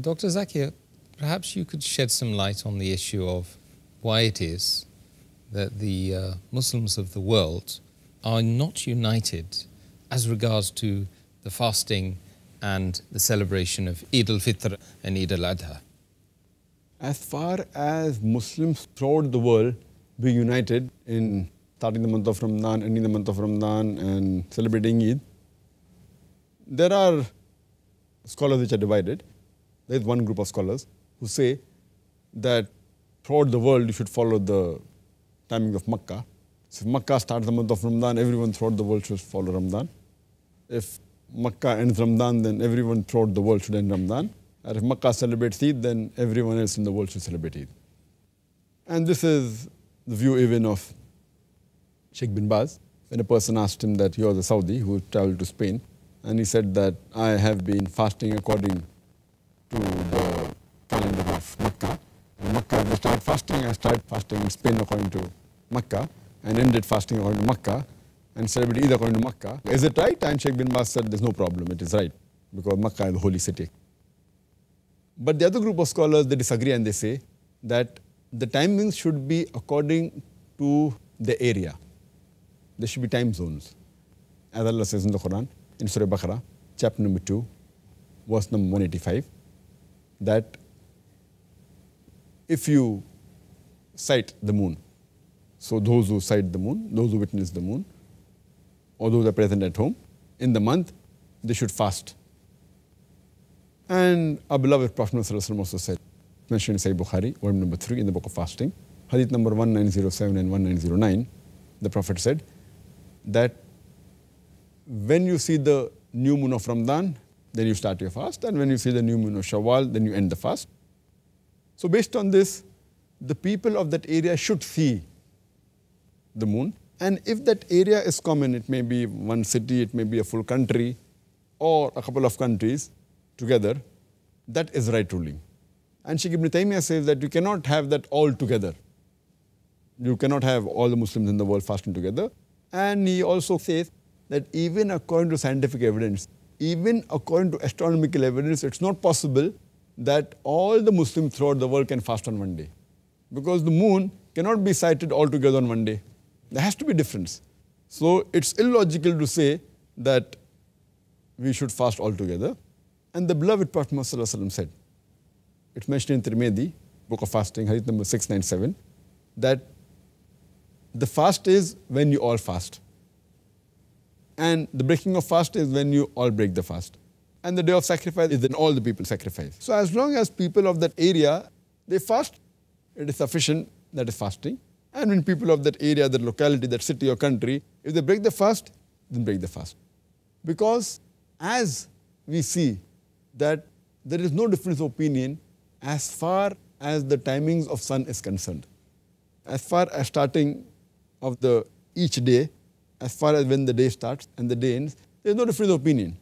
Dr. Zakia, perhaps you could shed some light on the issue of why it is that the uh, Muslims of the world are not united as regards to the fasting and the celebration of Eid al-Fitr and Eid al-Adha. As far as Muslims throughout the world be united in starting the month of Ramadan, ending the month of Ramadan and celebrating Eid, there are scholars which are divided. There is one group of scholars who say that throughout the world you should follow the timing of Makkah. So if Makkah starts the month of Ramadan, everyone throughout the world should follow Ramadan. If Makkah ends Ramadan, then everyone throughout the world should end Ramadan. And if Makkah celebrates Eid, then everyone else in the world should celebrate Eid. And this is the view even of Sheikh bin Baz. When a person asked him that he was a Saudi who traveled to Spain, and he said that I have been fasting according to the calendar of Makkah. and Makkah, they start fasting. I start fasting in Spain according to Makkah and ended fasting according to Makkah and celebrate Eid according to Makkah. Is it right? And Sheikh bin Baz said, there's no problem. It is right because Makkah is the holy city. But the other group of scholars, they disagree and they say that the timings should be according to the area. There should be time zones. As Allah says in the Quran, in Surah Baqarah, chapter number 2, verse number 185 that if you sight the moon, so those who sight the moon, those who witness the moon, or those who are present at home, in the month they should fast. And our beloved Prophet also said, mentioned in Sahih Bukhari, volume number 3 in the book of fasting, hadith number 1907 and 1909, the Prophet said that when you see the new moon of Ramadan, then you start your fast. And when you see the new moon of Shawwal, then you end the fast. So based on this, the people of that area should see the moon. And if that area is common, it may be one city, it may be a full country, or a couple of countries together, that is right ruling. And Sheikh Ibn Taymiyyah says that you cannot have that all together. You cannot have all the Muslims in the world fasting together. And he also says that even according to scientific evidence, even according to astronomical evidence, it's not possible that all the Muslims throughout the world can fast on one day. Because the moon cannot be sighted altogether on one day. There has to be difference. So it's illogical to say that we should fast altogether. And the beloved Prophet said, it's mentioned in Tirmidhi, book of fasting, hadith number 697, that the fast is when you all fast. And the breaking of fast is when you all break the fast. And the day of sacrifice is when all the people sacrifice. So as long as people of that area, they fast, it is sufficient that is fasting. And when people of that area, that locality, that city or country, if they break the fast, then break the fast. Because as we see that there is no difference of opinion as far as the timings of sun is concerned. As far as starting of the each day as far as when the day starts and the day ends, there's no difference of opinion.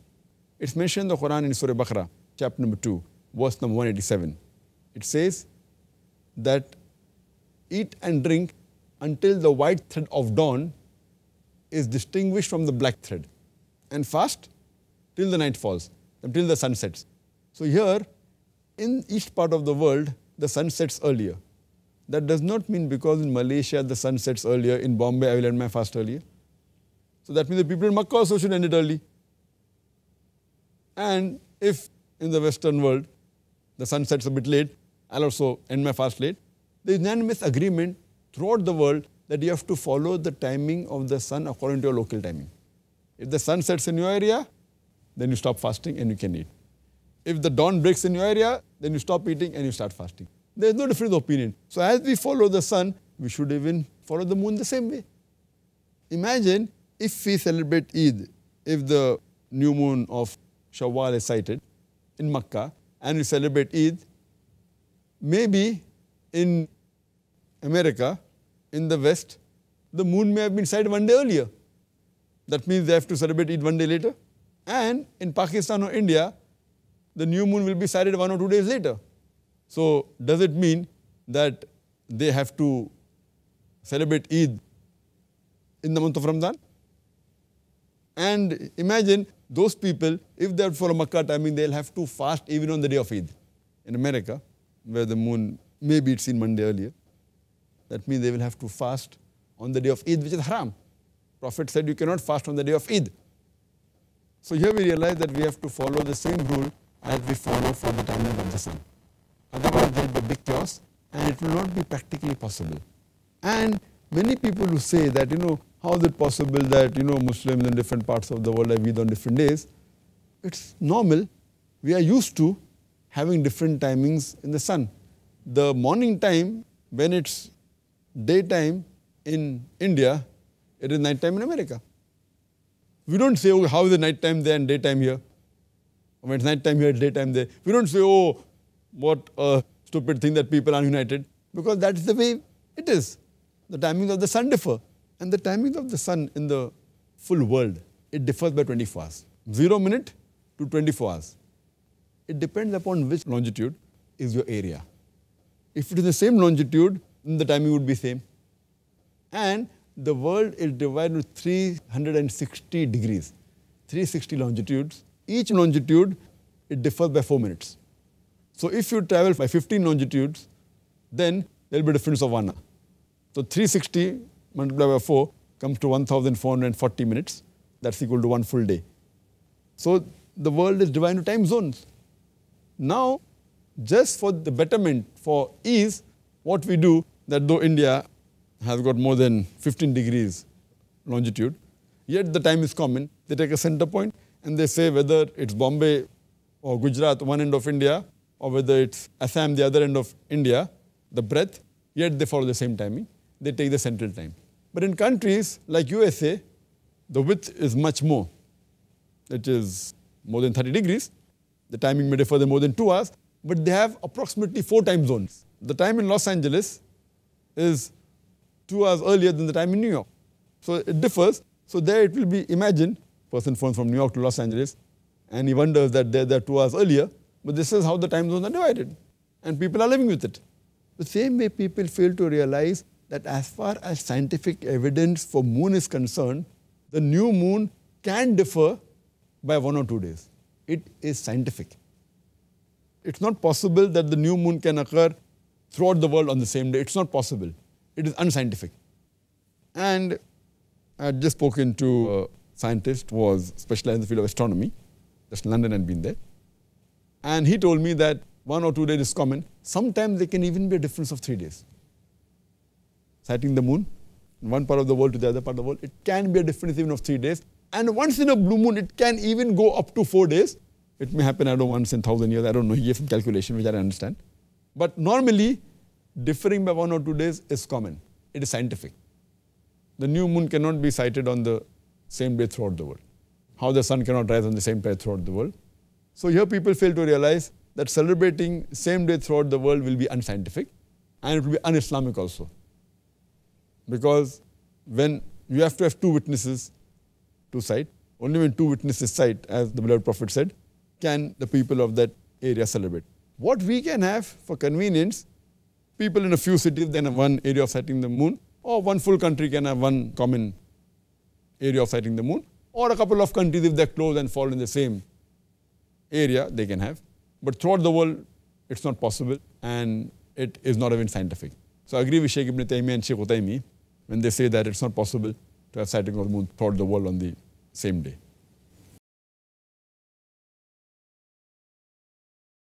It's mentioned in the Quran in Surah Baqarah, chapter number 2, verse number 187. It says that eat and drink until the white thread of dawn is distinguished from the black thread, and fast till the night falls, until the sun sets. So here, in each part of the world, the sun sets earlier. That does not mean because in Malaysia the sun sets earlier, in Bombay I will end my fast earlier. So that means the people in Makkah also should end it early. And if in the Western world the sun sets a bit late, I'll also end my fast late. There is unanimous agreement throughout the world that you have to follow the timing of the sun according to your local timing. If the sun sets in your area, then you stop fasting and you can eat. If the dawn breaks in your area, then you stop eating and you start fasting. There is no difference of opinion. So as we follow the sun, we should even follow the moon the same way. Imagine if we celebrate Eid, if the new moon of Shawwal is sighted in Makkah and we celebrate Eid, maybe in America, in the West, the moon may have been sighted one day earlier. That means they have to celebrate Eid one day later. And in Pakistan or India, the new moon will be sighted one or two days later. So does it mean that they have to celebrate Eid in the month of Ramadan? And imagine those people, if they're for Makkah timing, they'll have to fast even on the day of Eid. In America, where the moon, maybe it's seen Monday earlier, that means they will have to fast on the day of Eid, which is haram. Prophet said you cannot fast on the day of Eid. So here we realize that we have to follow the same rule as we follow for the timing of the sun. Otherwise, there will be a big chaos and it will not be practically possible. And many people who say that, you know, how is it possible that, you know, Muslims in different parts of the world have Eid on different days? It's normal. We are used to having different timings in the sun. The morning time, when it's daytime in India, it is nighttime in America. We don't say, oh, how is the nighttime there and daytime here? I mean, it's nighttime here, it's daytime there. We don't say, oh, what a stupid thing that people are united, because that's the way it is. The timings of the sun differ. And the timing of the sun in the full world, it differs by 24 hours. 0 minute to 24 hours. It depends upon which longitude is your area. If it is the same longitude, then the timing would be same. And the world is divided into 360 degrees, 360 longitudes. Each longitude, it differs by 4 minutes. So if you travel by 15 longitudes, then there will be a difference of 1 hour. So 360 multiplied by 4 comes to 1440 minutes. That's equal to one full day. So the world is divided into time zones. Now, just for the betterment, for ease, what we do, that though India has got more than 15 degrees longitude, yet the time is common. They take a center point and they say whether it's Bombay or Gujarat, one end of India, or whether it's Assam, the other end of India, the breadth, yet they follow the same timing. They take the central time. But in countries like USA, the width is much more. It is more than 30 degrees. The timing may differ more than two hours, but they have approximately four time zones. The time in Los Angeles is two hours earlier than the time in New York. So it differs. So there it will be, imagine, person phones from New York to Los Angeles, and he wonders that they're there two hours earlier, but this is how the time zones are divided. And people are living with it. The same way people fail to realize that as far as scientific evidence for moon is concerned, the new moon can differ by one or two days. It is scientific. It's not possible that the new moon can occur throughout the world on the same day. It's not possible. It is unscientific. And I had just spoken to a scientist who was specialized in the field of astronomy. Just London had been there. And he told me that one or two days is common. Sometimes there can even be a difference of three days sighting the moon in one part of the world to the other part of the world. It can be a difference even of three days. And once in a blue moon, it can even go up to four days. It may happen, I don't know, once in thousand years. I don't know. He gave some calculation, which I understand. But normally, differing by one or two days is common. It is scientific. The new moon cannot be sighted on the same day throughout the world. How the sun cannot rise on the same day throughout the world. So here people fail to realize that celebrating same day throughout the world will be unscientific and it will be un-Islamic also because when you have to have two witnesses to cite, only when two witnesses cite, as the beloved Prophet said, can the people of that area celebrate. What we can have for convenience, people in a few cities then have one area of sighting the moon, or one full country can have one common area of sighting the moon, or a couple of countries if they're close and fall in the same area, they can have. But throughout the world, it's not possible and it is not even scientific. So I agree with Sheikh Ibn Taymiyyah and Sheikh Utaymi when they say that it's not possible to have sighting of the moon throughout the world on the same day.